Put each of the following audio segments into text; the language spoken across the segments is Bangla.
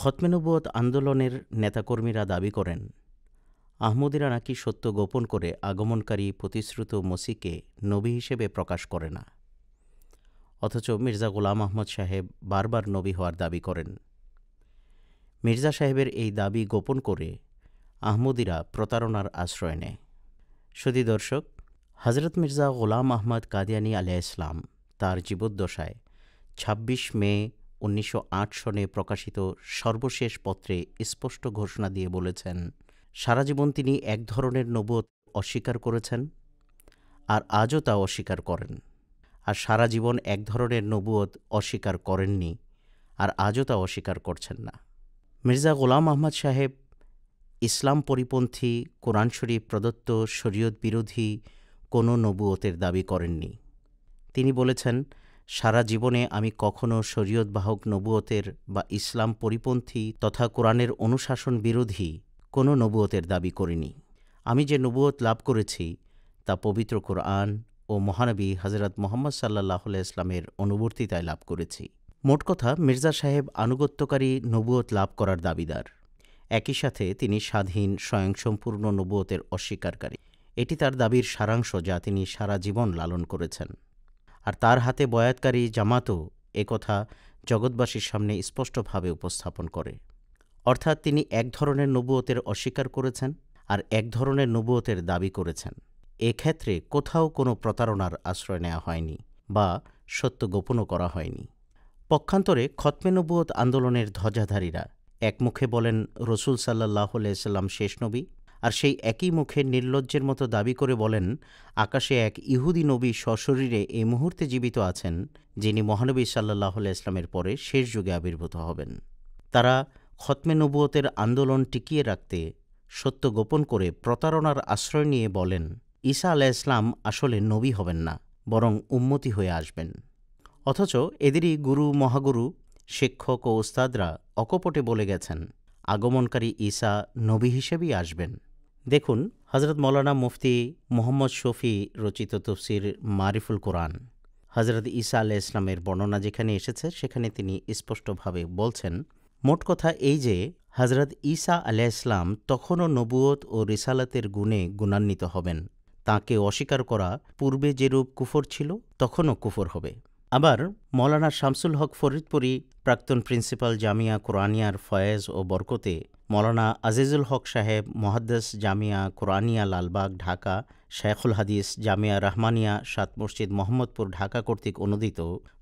খতমেনুবত আন্দোলনের নেতাকর্মীরা দাবি করেন আহমদিরা নাকি সত্য গোপন করে আগমনকারী প্রতিশ্রুত মসিকে নবী হিসেবে প্রকাশ করে না অথচ মির্জা গোলাম আহমদ সাহেব বারবার নবী হওয়ার দাবি করেন মির্জা সাহেবের এই দাবি গোপন করে আহমদিরা প্রতারণার আশ্রয় নেয় সতী দর্শক হজরত মির্জা গোলাম আহমদ কাদিয়ানি আলিয়া ইসলাম তার জীবদ্দশায় ২৬ মে উনিশশো সনে প্রকাশিত সর্বশেষ পত্রে স্পষ্ট ঘোষণা দিয়ে বলেছেন সারা জীবন তিনি এক ধরনের নবোধ অস্বীকার করেছেন আর আজও তা অস্বীকার করেন আর সারা জীবন এক ধরনের নবুয়ত অস্বীকার করেননি আর আজও তা অস্বীকার করছেন না মির্জা গোলাম আহমদ সাহেব ইসলাম পরিপন্থী কোরআন শরীফ প্রদত্ত শরীয়ত বিরোধী কোনো নবুয়তের দাবি করেননি তিনি বলেছেন সারা জীবনে আমি কখনও শরীয়তবাহক নবুয়তের বা ইসলাম পরিপন্থী তথা কোরআনের অনুশাসন বিরোধী কোনো নবুয়তের দাবি করিনি আমি যে নবুয়ত লাভ করেছি তা পবিত্র কোরআন ও মহানবী হজরত মোহাম্মদ সাল্লাহ ইসলামের অনুবর্তিতায় লাভ করেছি মোট কথা মির্জা সাহেব আনুগত্যকারী নবুয়ত লাভ করার দাবিদার একই সাথে তিনি স্বাধীন স্বয়ংসম্পূর্ণ নবুয়তের অস্বীকারী এটি তার দাবির সারাংশ যা তিনি সারা জীবন লালন করেছেন আর তার হাতে বয়াতকারী জামাতও কথা জগৎবাসীর সামনে স্পষ্টভাবে উপস্থাপন করে অর্থাৎ তিনি এক ধরনের নবুয়তের অস্বীকার করেছেন আর এক ধরনের নবুয়তের দাবি করেছেন এক্ষেত্রে কোথাও কোনো প্রতারণার আশ্রয় নেওয়া হয়নি বা সত্য গোপনও করা হয়নি পক্ষান্তরে খতমে নবুয়ত আন্দোলনের ধ্বজাধারীরা একমুখে বলেন রসুল সাল্লাহ সাল্লাম শেষ নবী আর সেই একই মুখে নির্লজ্জের মতো দাবি করে বলেন আকাশে এক ইহুদি নবী সশরীরে এই মুহূর্তে জীবিত আছেন যিনি মহানবী সাল্লাহ ইসলামের পরে শেষ যুগে আবির্ভূত হবেন তারা খতমে নবুয়তের আন্দোলন টিকিয়ে রাখতে সত্য গোপন করে প্রতারণার আশ্রয় নিয়ে বলেন ঈসা আলাহ ইসলাম আসলে নবী হবেন না বরং উন্মতি হয়ে আসবেন অথচ এদেরই গুরু মহাগুরু শিক্ষক ও ওস্তাদরা অকপটে বলে গেছেন আগমনকারী ঈসা নবী হিসেবেই আসবেন দেখুন হজরত মৌলানা মুফতি মোহাম্মদ শফি রচিত তফসির মারিফুল কোরআন হজরত ঈসা আল ইসলামের বর্ণনা যেখানে এসেছে সেখানে তিনি স্পষ্টভাবে বলছেন মোট কথা এই যে হজরত ঈসা আলাহ ইসলাম তখনও নবুয়ত ও রিসালাতের গুণে গুণান্বিত হবেন তাকে অস্বীকার করা পূর্বে যেরূপ কুফর ছিল তখনও কুফর হবে আবার মৌলানা শামসুল হক ফরিদপুরি প্রাক্তন প্রিন্সিপাল জামিয়া কোরআনিয়ার ফয়েজ ও বরকতে মৌলানা আজিজুল হক সাহেব মহাদ্দেস জামিয়া কোরআনিয়া লালবাগ ঢাকা শেখুল হাদিস জামিয়া রহমানিয়া সাত মসজিদ মোহাম্মদপুর ঢাকা কর্তৃক অনুদিত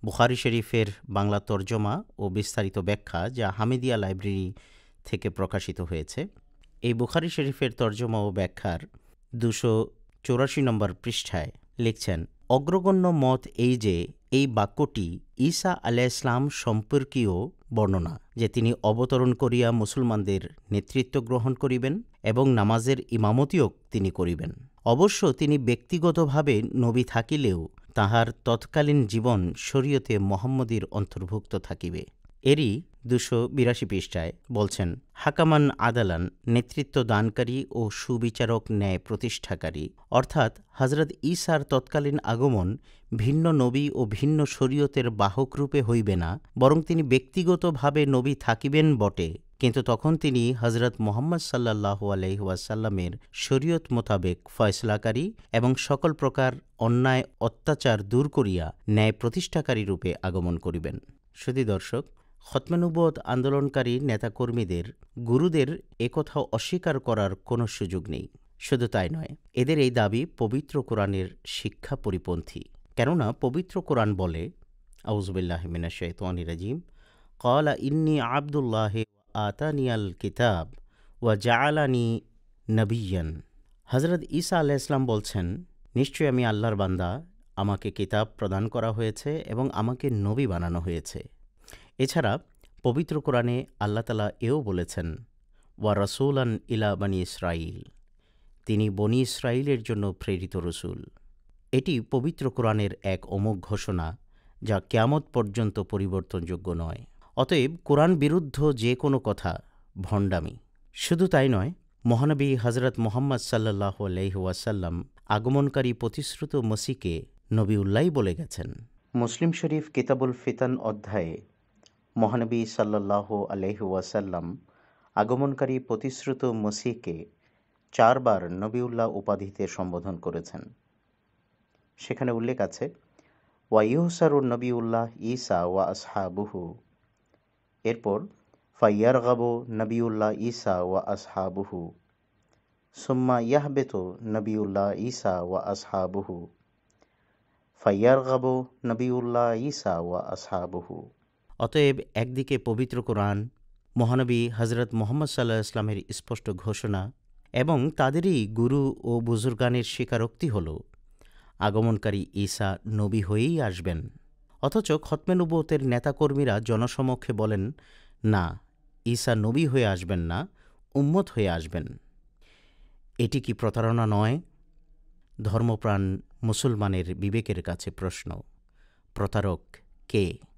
বুখারি শরীফের বাংলা তর্জমা ও বিস্তারিত ব্যাখ্যা যা হামিদিয়া লাইব্রেরি থেকে প্রকাশিত হয়েছে এই বুখারি শরীফের তর্জমা ও ব্যাখ্যার দুশো চৌরাশি নম্বর পৃষ্ঠায় লিখছেন অগ্রগণ্য মত এই যে এই বাক্যটি ঈসা আলাহ ইসলাম সম্পর্কীয় বর্ণনা যে তিনি অবতরণ করিয়া মুসলমানদের নেতৃত্ব গ্রহণ করিবেন এবং নামাজের ইমামতিও তিনি করিবেন অবশ্য তিনি ব্যক্তিগতভাবে নবী থাকিলেও তাহার তৎকালীন জীবন শরীয়তে মোহাম্মদীর অন্তর্ভুক্ত থাকিবে এরই দুশো বিরাশি পৃষ্ঠায় বলছেন হাকামান আদালান নেতৃত্ব দানকারী ও সুবিচারক ন্যায় প্রতিষ্ঠাকারী অর্থাৎ হজরত ইসার তৎকালীন আগমন ভিন্ন নবী ও ভিন্ন শরীয়তের বাহক রূপে হইবে না বরং তিনি ব্যক্তিগতভাবে নবী থাকিবেন বটে কিন্তু তখন তিনি হজরত মোহাম্মদ সাল্লাহ আলহিহাসাল্লামের শরীয়ত মোতাবেক ফয়সলাকারী এবং সকল প্রকার অন্যায় অত্যাচার দূর করিয়া ন্যায় প্রতিষ্ঠাকারী রূপে আগমন করিবেন শুধু দর্শক খতমানুবোধ আন্দোলনকারী নেতাকর্মীদের গুরুদের একথা অস্বীকার করার কোনো সুযোগ নেই শুধু তাই নয় এদের এই দাবি পবিত্র কোরআনের শিক্ষা পরিপন্থী কেননা পবিত্র কোরআন বলে আউজবিল্লাহ মিনা শৈতানি রাজিম কলা ইন্নি আবদুল্লাহ আতানিয়াল কিতাব ওয়া জালানি নবিয়ান হজরত ঈসা আল্লাহ ইসলাম বলছেন নিশ্চয়ই আমি আল্লাহর বান্দা আমাকে কিতাব প্রদান করা হয়েছে এবং আমাকে নবী বানানো হয়েছে এছাড়া পবিত্র কোরআনে আল্লাতালা এও বলেছেন ওয়া আন ইলা বানি ইসরাইল তিনি বনি ইসরাইলের জন্য প্রেরিত রসুল এটি পবিত্র কোরআনের এক অমোঘ ঘোষণা যা ক্যামত পর্যন্ত পরিবর্তনযোগ্য নয় অতএব কোরআন বিরুদ্ধ যে কোনো কথা ভণ্ডামি শুধু তাই নয় মহানবী হজরত মোহাম্মদ সাল্লাহ আলহিহাসাল্লাম আগমনকারী প্রতিশ্রুত মসিকে নবী উল্লাই বলে গেছেন মুসলিম শরীফ কিতাবুল ফিতান অধ্যায়ে মহানবী সাল্লাহ আলহি ওয়াসাল্লাম আগমনকারী প্রতিশ্রুত মসিহকে চারবার নবীউল্লাহ উপাধিতে সম্বোধন করেছেন সেখানে উল্লেখ আছে ওয়াইহসারুর নবীউল্লাহ ইসা ওয়া আসহাবুহু এরপর ফাইয়ার গাবো নবীউল্লাহ ইসা ওয়া আসহাবুহু সুম্মা ইয়াহবেত নবীউল্লাহ ইসা ওয়া আসহাবুহু ফাইয়ার গাবো নবীউল্লাহ ইসা ওয়া আসহাবুহু অতএব একদিকে পবিত্র কোরআন মহানবী হজরত মোহাম্মদ সাল্লাহ ইসলামের স্পষ্ট ঘোষণা এবং তাদেরই গুরু ও বুজুর্গানের স্বীকারোক্তি হল আগমনকারী ঈসা নবী হয়েই আসবেন অথচ খতমেনুবতের নেতাকর্মীরা জনসমক্ষে বলেন না ঈসা নবী হয়ে আসবেন না উম্মত হয়ে আসবেন এটি কি প্রতারণা নয় ধর্মপ্রাণ মুসলমানের বিবেকের কাছে প্রশ্ন প্রতারক কে